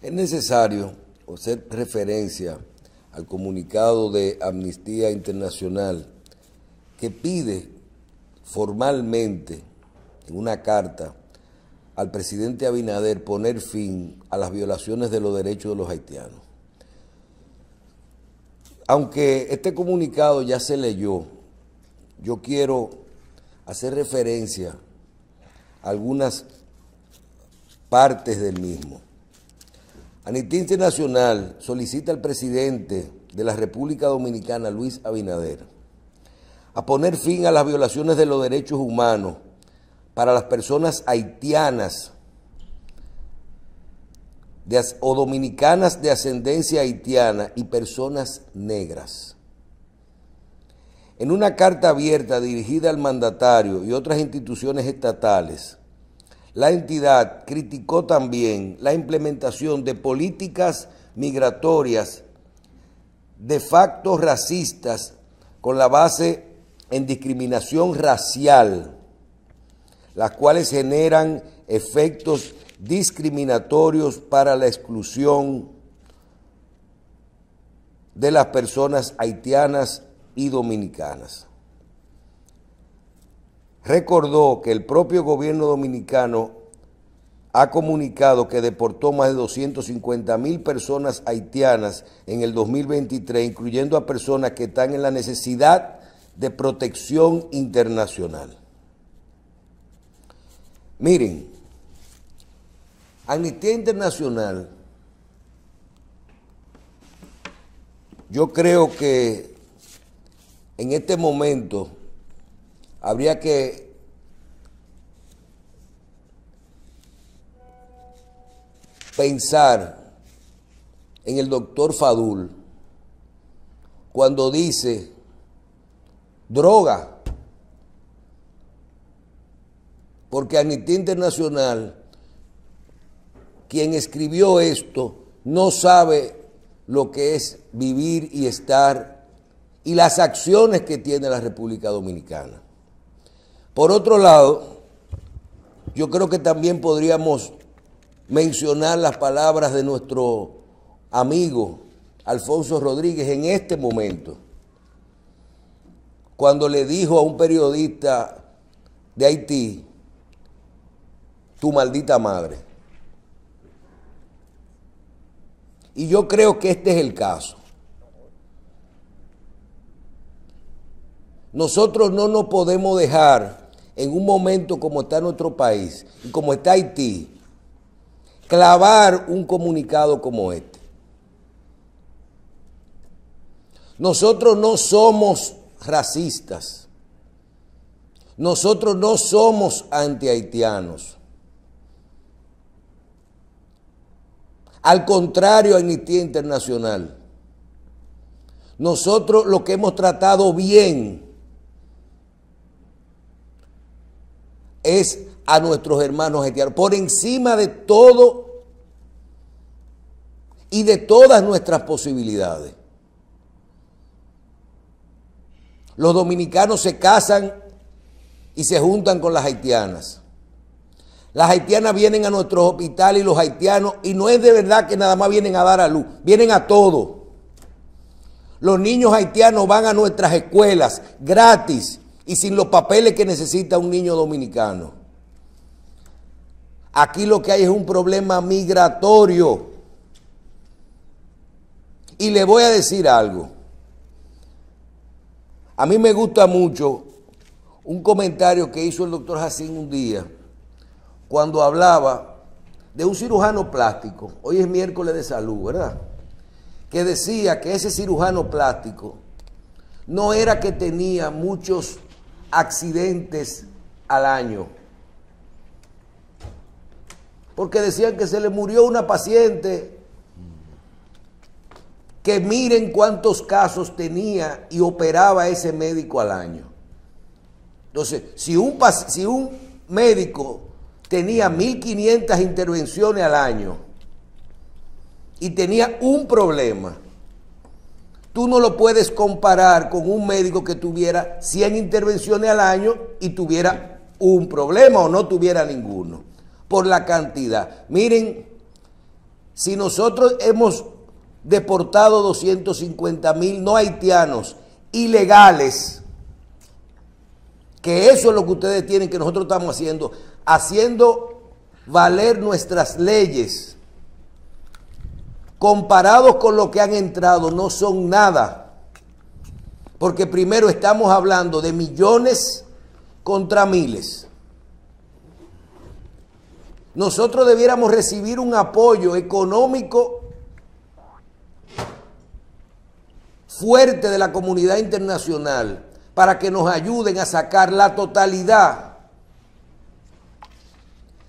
Es necesario hacer referencia al comunicado de Amnistía Internacional que pide formalmente en una carta al presidente Abinader poner fin a las violaciones de los derechos de los haitianos. Aunque este comunicado ya se leyó, yo quiero hacer referencia a algunas partes del mismo. Amnistía Nacional solicita al presidente de la República Dominicana, Luis Abinader, a poner fin a las violaciones de los derechos humanos para las personas haitianas o dominicanas de ascendencia haitiana y personas negras. En una carta abierta dirigida al mandatario y otras instituciones estatales, la entidad criticó también la implementación de políticas migratorias de facto racistas con la base en discriminación racial, las cuales generan efectos discriminatorios para la exclusión de las personas haitianas y dominicanas recordó que el propio gobierno dominicano ha comunicado que deportó más de 250 mil personas haitianas en el 2023, incluyendo a personas que están en la necesidad de protección internacional. Miren, Amnistía Internacional, yo creo que en este momento habría que pensar en el doctor Fadul cuando dice droga, porque Amnistía Internacional, quien escribió esto, no sabe lo que es vivir y estar y las acciones que tiene la República Dominicana. Por otro lado, yo creo que también podríamos mencionar las palabras de nuestro amigo Alfonso Rodríguez en este momento, cuando le dijo a un periodista de Haití, tu maldita madre. Y yo creo que este es el caso. Nosotros no nos podemos dejar en un momento como está nuestro país y como está Haití, clavar un comunicado como este. Nosotros no somos racistas. Nosotros no somos anti-haitianos. Al contrario, Amnistía Internacional. Nosotros lo que hemos tratado bien es a nuestros hermanos haitianos, por encima de todo y de todas nuestras posibilidades. Los dominicanos se casan y se juntan con las haitianas. Las haitianas vienen a nuestros hospitales y los haitianos, y no es de verdad que nada más vienen a dar a luz, vienen a todo. Los niños haitianos van a nuestras escuelas gratis y sin los papeles que necesita un niño dominicano. Aquí lo que hay es un problema migratorio. Y le voy a decir algo. A mí me gusta mucho un comentario que hizo el doctor Jacín un día cuando hablaba de un cirujano plástico. Hoy es miércoles de salud, ¿verdad? Que decía que ese cirujano plástico no era que tenía muchos accidentes al año. Porque decían que se le murió una paciente, que miren cuántos casos tenía y operaba ese médico al año. Entonces, si un, si un médico tenía 1.500 intervenciones al año y tenía un problema, Tú no lo puedes comparar con un médico que tuviera 100 intervenciones al año y tuviera un problema o no tuviera ninguno, por la cantidad. Miren, si nosotros hemos deportado 250 mil no haitianos ilegales, que eso es lo que ustedes tienen, que nosotros estamos haciendo, haciendo valer nuestras leyes comparados con lo que han entrado, no son nada. Porque primero estamos hablando de millones contra miles. Nosotros debiéramos recibir un apoyo económico fuerte de la comunidad internacional para que nos ayuden a sacar la totalidad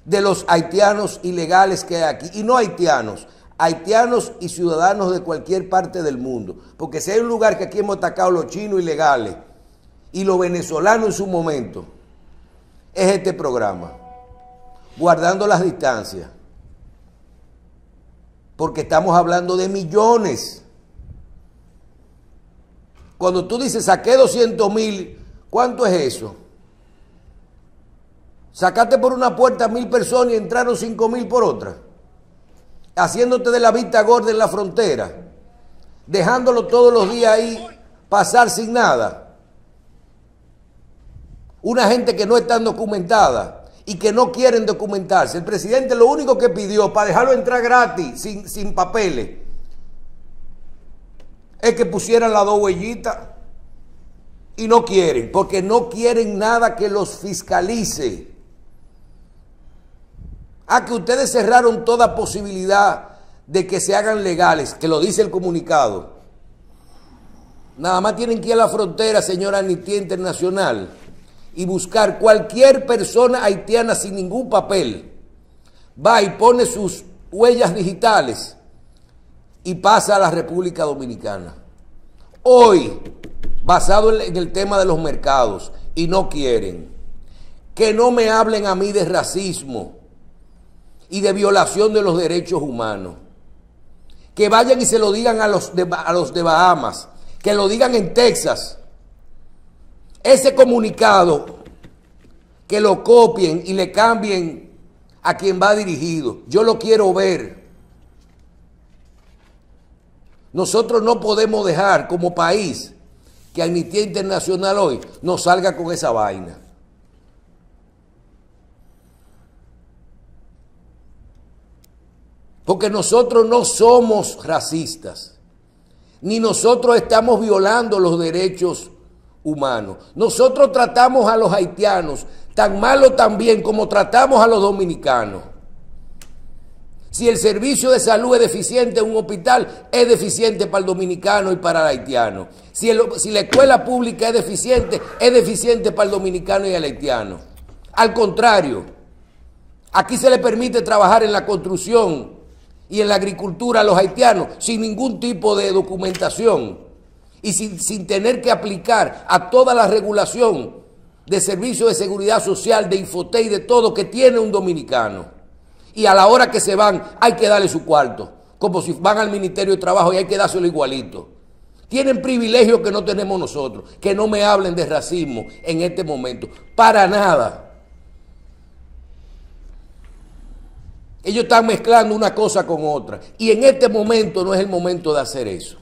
de los haitianos ilegales que hay aquí. Y no haitianos, haitianos y ciudadanos de cualquier parte del mundo. Porque si hay un lugar que aquí hemos atacado los chinos ilegales y los venezolanos en su momento, es este programa, guardando las distancias. Porque estamos hablando de millones. Cuando tú dices saqué 200 mil, ¿cuánto es eso? Sacaste por una puerta mil personas y entraron cinco mil por otra haciéndote de la vista gorda en la frontera, dejándolo todos los días ahí pasar sin nada. Una gente que no está documentada y que no quieren documentarse. El presidente lo único que pidió para dejarlo entrar gratis, sin, papeles, es que pusieran las dos huellitas. Y no quieren, porque no quieren nada que los fiscalice a ah, que ustedes cerraron toda posibilidad de que se hagan legales, que lo dice el comunicado. Nada más tienen que ir a la frontera, señora Amnistía Internacional, y buscar cualquier persona haitiana sin ningún papel. Va y pone sus huellas digitales y pasa a la República Dominicana. Hoy, basado en el tema de los mercados, y no quieren, que no me hablen a mí de racismo y de violación de los derechos humanos. Que vayan y se lo digan a los de, los de Bahamas, que lo digan en Texas. Ese comunicado, que lo copien y le cambien a quien va dirigido. Yo lo quiero ver. Nosotros no podemos dejar como país que Amnistía Internacional hoy nos salga con esa vaina. Porque nosotros no somos racistas, ni nosotros estamos violando los derechos humanos. Nosotros tratamos a los haitianos tan malo también como tratamos a los dominicanos. Si el servicio de salud es deficiente en un hospital, es deficiente para el dominicano y para el haitiano. Si, si, la escuela pública es deficiente, es deficiente para el dominicano y el haitiano. Al contrario, aquí se le permite trabajar en la construcción y en la agricultura los haitianos sin ningún tipo de documentación y sin, tener que aplicar a toda la regulación de servicio de seguridad social, de y de todo que tiene un dominicano. Y a la hora que se van hay que darle su cuarto, como si van al Ministerio de Trabajo y hay que dárselo igualito. Tienen privilegios que no tenemos nosotros. Que no me hablen de racismo en este momento. Para nada. Ellos están mezclando una cosa con otra. Y en este momento no es el momento de hacer eso.